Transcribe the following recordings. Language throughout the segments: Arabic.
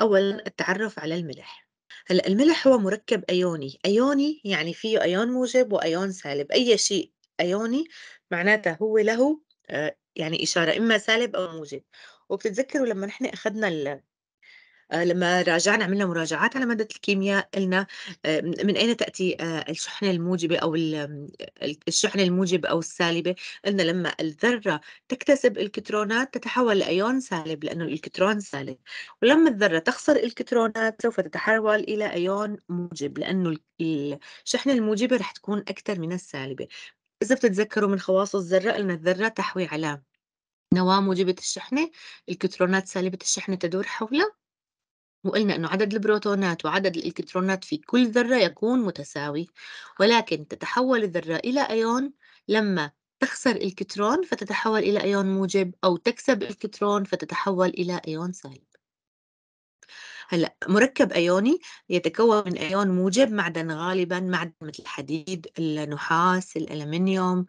أولا التعرف على الملح هلا الملح هو مركب أيوني أيوني يعني فيه أيون موجب وأيون سالب أي شيء أيوني معناته هو له آه، يعني إشارة إما سالب أو موجب وبتتذكروا لما نحن أخذنا آه، لما راجعنا عملنا مراجعات على مادة الكيمياء قلنا آه، من أين تأتي آه، الشحنة الموجبة أو الشحنة الموجبة أو السالبة قلنا لما الذرة تكتسب الكترونات تتحول لأيون سالب لأنه الإلكترون سالب ولما الذرة تخسر الكترونات سوف تتحول إلى أيون موجب لأنه الشحنة الموجبة رح تكون أكثر من السالبة إذا بتتذكروا من خواص الذرة قلنا الذرة تحوي على نواة موجبة الشحنة الكترونات سالبة الشحنة تدور حولها وقلنا أنه عدد البروتونات وعدد الإلكترونات في كل ذرة يكون متساوي ولكن تتحول الذرة إلى أيون لما تخسر الكترون فتتحول إلى أيون موجب أو تكسب الكترون فتتحول إلى أيون سالب هلا مركب ايوني يتكون من ايون موجب معدن غالبا معدن مثل الحديد النحاس الالمنيوم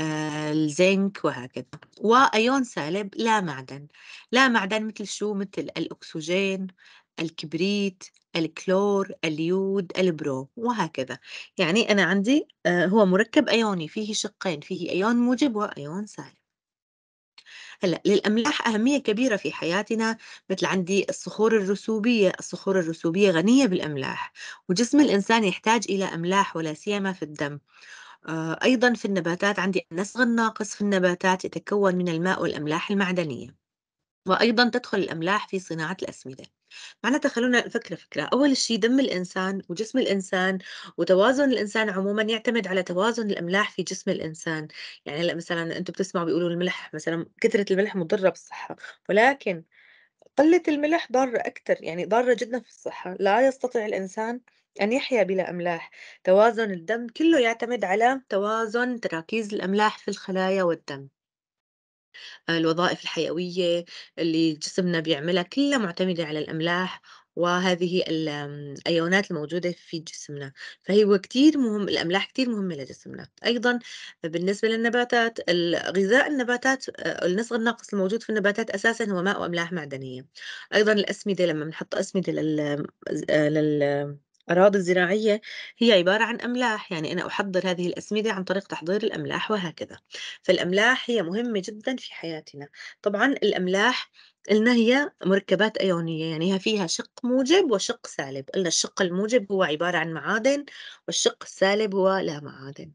آه، الزنك وهكذا وايون سالب لا معدن لا معدن مثل شو مثل الاكسجين الكبريت الكلور اليود البرو وهكذا يعني أنا عندي آه، هو مركب أيوني فيه شقين فيه أيون موجب وأيون سالب هلا للاملاح اهميه كبيره في حياتنا مثل عندي الصخور الرسوبيه الصخور الرسوبيه غنيه بالاملاح وجسم الانسان يحتاج الى املاح ولا سيما في الدم آه، ايضا في النباتات عندي النسغ الناقص في النباتات يتكون من الماء والاملاح المعدنيه وايضا تدخل الاملاح في صناعه الاسمده معناتها خلونا نفكر فكرة أول شيء دم الإنسان وجسم الإنسان وتوازن الإنسان عموما يعتمد على توازن الأملاح في جسم الإنسان يعني هلا مثلا أنتم بتسمعوا بيقولوا الملح مثلا كثرة الملح مضرة بالصحة ولكن قلة الملح ضارة أكثر يعني ضارة جدا في الصحة لا يستطيع الإنسان أن يحيا بلا أملاح توازن الدم كله يعتمد على توازن تراكيز الأملاح في الخلايا والدم الوظائف الحيوية اللي جسمنا بيعملها كلها معتمدة على الأملاح وهذه الأيونات الموجودة في جسمنا فهي كتير مهم الأملاح كتير مهمة لجسمنا أيضا بالنسبة للنباتات غذاء النباتات آه، النسغ الناقص الموجود في النباتات أساسا هو ماء وأملاح معدنية أيضا الأسمدة لما بنحط أسمدة لل, آه، لل... الأراضي الزراعية هي عبارة عن أملاح يعني أنا أحضر هذه الأسمدة عن طريق تحضير الأملاح وهكذا فالأملاح هي مهمة جدا في حياتنا طبعا الأملاح قلنا هي مركبات أيونية يعني فيها شق موجب وشق سالب قلنا الشق الموجب هو عبارة عن معادن والشق السالب هو لا معادن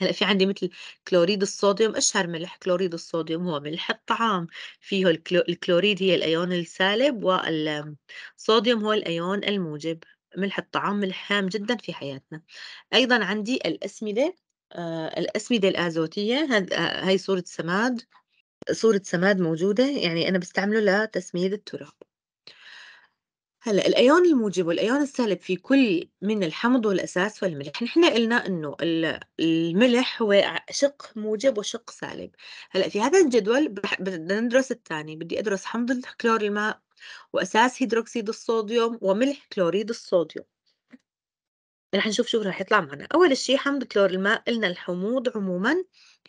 هلا في عندي مثل كلوريد الصوديوم اشهر ملح كلوريد الصوديوم هو ملح الطعام فيه الكلوريد هي الايون السالب والصوديوم هو الايون الموجب ملح الطعام ملح هام جدا في حياتنا أيضا عندي الأسمدة آه الأسمدة الآزوتية آه، هاي صورة سماد صورة سماد موجودة يعني أنا بستعمله لتسميد التراب هلا الايون الموجب والايون السالب في كل من الحمض والاساس والملح نحن قلنا انه الملح هو شق موجب وشق سالب هلا في هذا الجدول بدنا ندرس الثاني بدي ادرس حمض الكلور الماء وأساس هيدروكسيد الصوديوم وملح كلوريد الصوديوم رح نشوف شو رح يطلع معنا أول شيء حمض كلور الماء قلنا الحموض عموما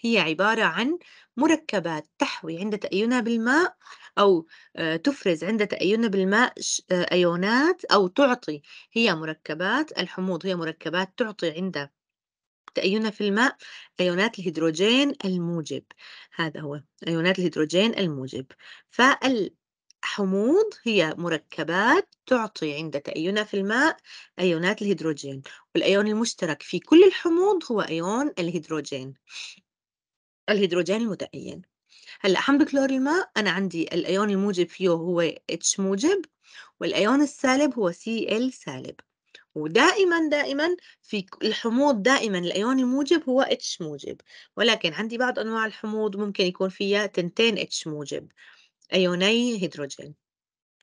هي عبارة عن مركبات تحوي عند تأينها بالماء أو آه، تفرز عند تأينها بالماء آه، أيونات أو تعطي هي مركبات الحموض هي مركبات تعطي عند تأينها في الماء أيونات الهيدروجين الموجب هذا هو أيونات الهيدروجين الموجب فال حموض هي مركبات تعطي عند تأينها في الماء أيونات الهيدروجين والأيون المشترك في كل الحموض هو أيون الهيدروجين الهيدروجين المتأين هلا حمض كلور الماء أنا عندي الأيون الموجب فيه هو H موجب والأيون السالب هو Cl سالب ودائما دائما في الحموض دائما الايون الموجب هو اتش موجب ولكن عندي بعض انواع الحموض ممكن يكون فيها تنتين اتش موجب أيوني هيدروجين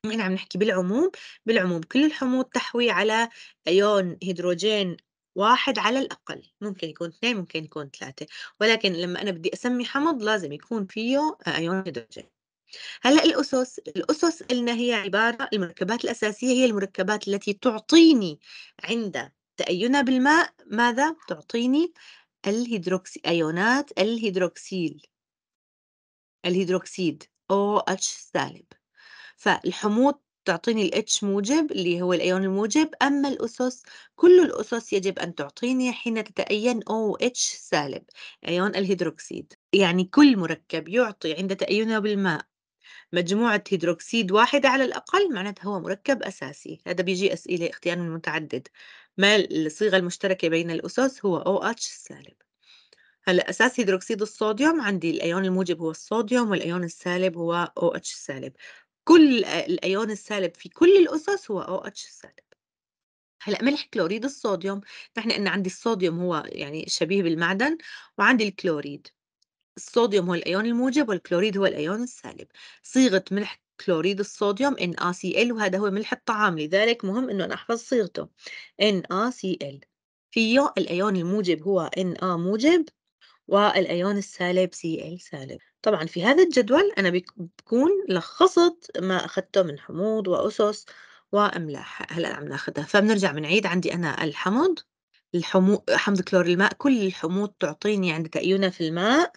هنا عم نحكي بالعموم بالعموم كل الحموض تحوي على أيون هيدروجين واحد على الأقل ممكن يكون اثنين ممكن يكون ثلاثة ولكن لما أنا بدي أسمي حمض لازم يكون فيه أيون هيدروجين هلا الاسس الاسس قلنا هي عباره المركبات الاساسيه هي المركبات التي تعطيني عند تأينها بالماء ماذا تعطيني الهيدروكسي ايونات الهيدروكسيل الهيدروكسيد OH سالب فالحموض تعطيني ال H موجب اللي هو الأيون الموجب أما الأسس كل الأسس يجب أن تعطيني حين تتأين OH سالب أيون الهيدروكسيد يعني كل مركب يعطي عند تأينه بالماء مجموعة هيدروكسيد واحدة على الأقل معناتها هو مركب أساسي هذا بيجي أسئلة اختيار متعدد ما الصيغة المشتركة بين الأسس هو OH سالب هلا اساس هيدروكسيد الصوديوم عندي الايون الموجب هو الصوديوم والايون السالب هو او OH سالب كل الايون السالب في كل الاسس هو او OH سالب هلا ملح كلوريد الصوديوم نحن قلنا عندي الصوديوم هو يعني شبيه بالمعدن وعندي الكلوريد الصوديوم هو الايون الموجب والكلوريد هو الايون السالب صيغه ملح كلوريد الصوديوم NaCl وهذا هو ملح الطعام لذلك مهم انه نحفظ صيغته NaCl فيه الايون الموجب هو Na موجب والأيون السالب سي ال سالب طبعا في هذا الجدول أنا بكون لخصت ما أخذته من حموض وأسس وأملاح هلأ عم ناخذها فبنرجع بنعيد عندي أنا الحمض الحمو... حمض كلور الماء كل الحموض تعطيني عند تأينها في الماء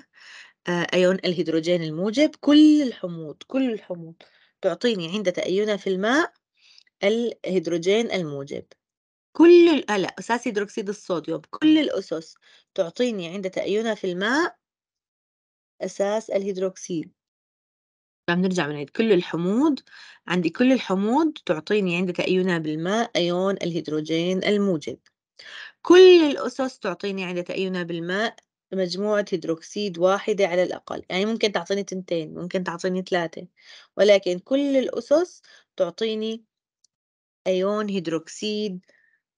آه، أيون الهيدروجين الموجب كل الحموض كل الحموض تعطيني عند تأينها في الماء الهيدروجين الموجب كل القلق أساس هيدروكسيد الصوديوم كل الأسس تعطيني عند تأينها في الماء أساس الهيدروكسيد فبنرجع بنعيد كل الحموض عندي كل الحموض تعطيني عند تأينها بالماء أيون الهيدروجين الموجب كل الأسس تعطيني عند تأينها بالماء مجموعة هيدروكسيد واحدة على الأقل يعني ممكن تعطيني تنتين ممكن تعطيني ثلاثة ولكن كل الأسس تعطيني أيون هيدروكسيد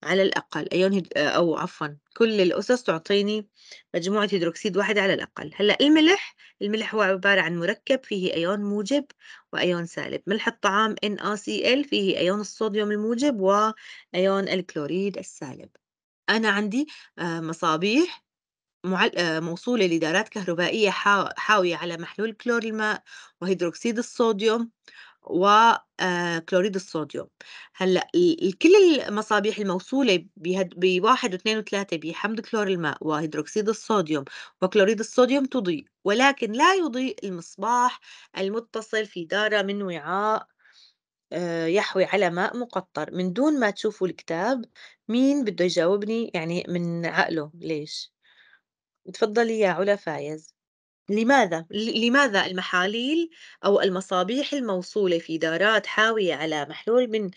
على الأقل أيون آه، أو عفوا كل الأسس تعطيني مجموعة هيدروكسيد واحد على الأقل هلأ الملح الملح هو عبارة عن مركب فيه أيون موجب وأيون سالب ملح الطعام NaCl فيه أيون الصوديوم الموجب وأيون الكلوريد السالب أنا عندي آه، مصابيح آه، موصولة لدارات كهربائية حاوية على محلول كلور الماء وهيدروكسيد الصوديوم وكلوريد آه، الصوديوم هلا كل المصابيح الموصوله بواحد واثنين وثلاثه بحمض كلور الماء وهيدروكسيد الصوديوم وكلوريد الصوديوم تضيء ولكن لا يضيء المصباح المتصل في دارة من وعاء آه، يحوي على ماء مقطر من دون ما تشوفوا الكتاب مين بده يجاوبني يعني من عقله ليش تفضلي يا علا فايز لماذا؟ لماذا المحاليل أو المصابيح الموصولة في دارات حاوية على محلول من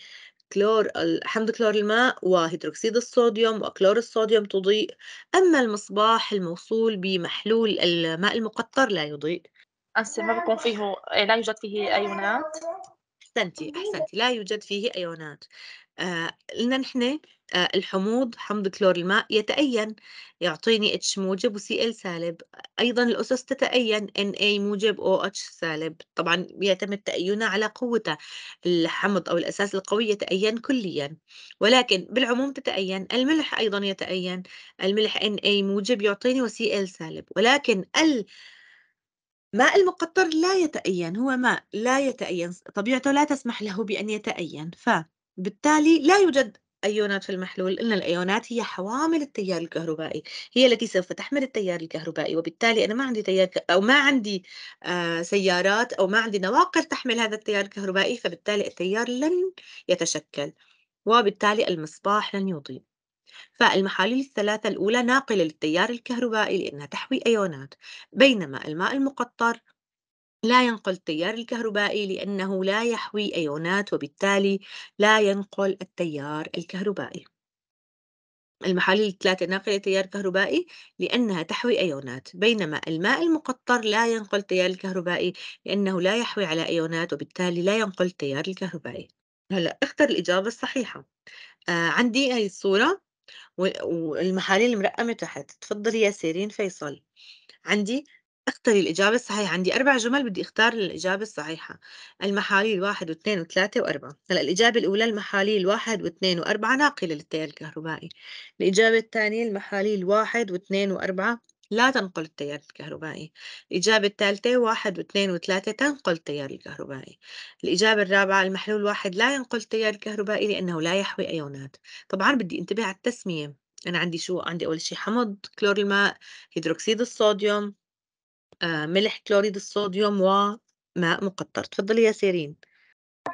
كلور حمض كلور الماء وهيدروكسيد الصوديوم وكلور الصوديوم تضيء أما المصباح الموصول بمحلول الماء المقطر لا يضيء أصلا ما بكون فيه لا يوجد فيه أيونات أحسنتي أحسنتي لا يوجد فيه أيونات قلنا آه، نحن آه، الحموض حمض كلور الماء يتأين يعطيني H موجب و Cl سالب أيضا الأسس تتأين Na إيه موجب OH سالب طبعا يعتمد تأينها على قوته الحمض أو الأساس القوي يتأين كليا ولكن بالعموم تتأين الملح أيضا يتأين الملح Na إيه موجب يعطيني و Cl سالب ولكن ال ماء المقطر لا يتأين هو ماء لا يتأين طبيعته لا تسمح له بأن يتأين ف بالتالي لا يوجد أيونات في المحلول إن الأيونات هي حوامل التيار الكهربائي هي التي سوف تحمل التيار الكهربائي وبالتالي أنا ما عندي تيار أو ما عندي آه سيارات أو ما عندي نواقل تحمل هذا التيار الكهربائي فبالتالي التيار لن يتشكل وبالتالي المصباح لن يضيء فالمحاليل الثلاثة الأولى ناقلة للتيار الكهربائي لأنها تحوي أيونات بينما الماء المقطر لا ينقل التيار الكهربائي لأنه لا يحوي أيونات وبالتالي لا ينقل التيار الكهربائي المحاليل الثلاثة ناقلة تيار كهربائي لأنها تحوي أيونات بينما الماء المقطر لا ينقل تيار الكهربائي لأنه لا يحوي على أيونات وبالتالي لا ينقل التيار الكهربائي هلا اختر الإجابة الصحيحة آه عندي هاي الصورة والمحاليل المرقمة تحت تفضلي يا سيرين فيصل عندي اختري الإجابة الصحيحة عندي أربع جمل بدي أختار الإجابة الصحيحة المحاليل واحد واثنين وثلاثة وأربعة هلا الإجابة الأولى المحاليل واحد واثنين وأربعة ناقلة للتيار الكهربائي الإجابة الثانية المحاليل واحد واثنين وأربعة لا تنقل التيار الكهربائي الإجابة الثالثة واحد واثنين وثلاثة تنقل التيار الكهربائي الإجابة الرابعة المحلول واحد لا ينقل التيار الكهربائي لأنه لا يحوي أيونات طبعا بدي انتبه على التسمية أنا عندي شو عندي أول شيء حمض كلور الماء هيدروكسيد الصوديوم آه، ملح كلوريد الصوديوم وماء مقطر تفضلي يا سيرين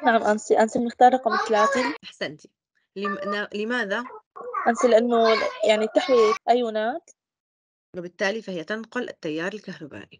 نعم أنسي أنسي بنختار رقم ثلاثة أحسنتي لم... لماذا؟ أنسي لأنه يعني تحوي أيونات وبالتالي فهي تنقل التيار الكهربائي